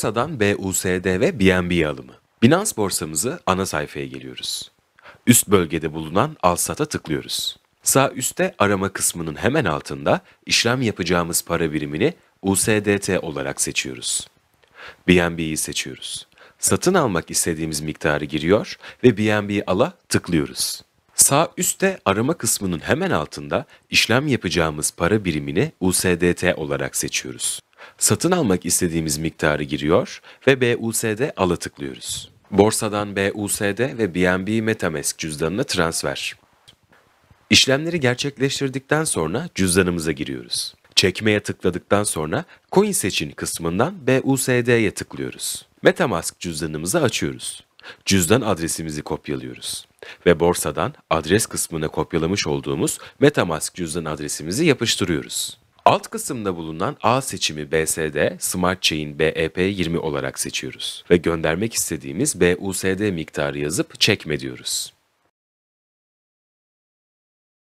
Borsadan BUSD ve BNB alımı. Binance borsamızı ana sayfaya geliyoruz. Üst bölgede bulunan al sata tıklıyoruz. Sağ üstte arama kısmının hemen altında işlem yapacağımız para birimini USDT olarak seçiyoruz. BNB'yi seçiyoruz. Satın almak istediğimiz miktarı giriyor ve BNB ala tıklıyoruz. Sağ üstte arama kısmının hemen altında işlem yapacağımız para birimini USDT olarak seçiyoruz satın almak istediğimiz miktarı giriyor ve BUSD ala tıklıyoruz. Borsadan BUSD ve BNB Metamask cüzdanına transfer. İşlemleri gerçekleştirdikten sonra cüzdanımıza giriyoruz. Çekmeye tıkladıktan sonra Coin seçin kısmından BUSD'ye tıklıyoruz. Metamask cüzdanımızı açıyoruz. Cüzdan adresimizi kopyalıyoruz ve borsadan adres kısmına kopyalamış olduğumuz Metamask cüzdan adresimizi yapıştırıyoruz. Alt kısımda bulunan A seçimi BSD, Smart Chain BEP20 olarak seçiyoruz ve göndermek istediğimiz BUSD miktarı yazıp çekme diyoruz.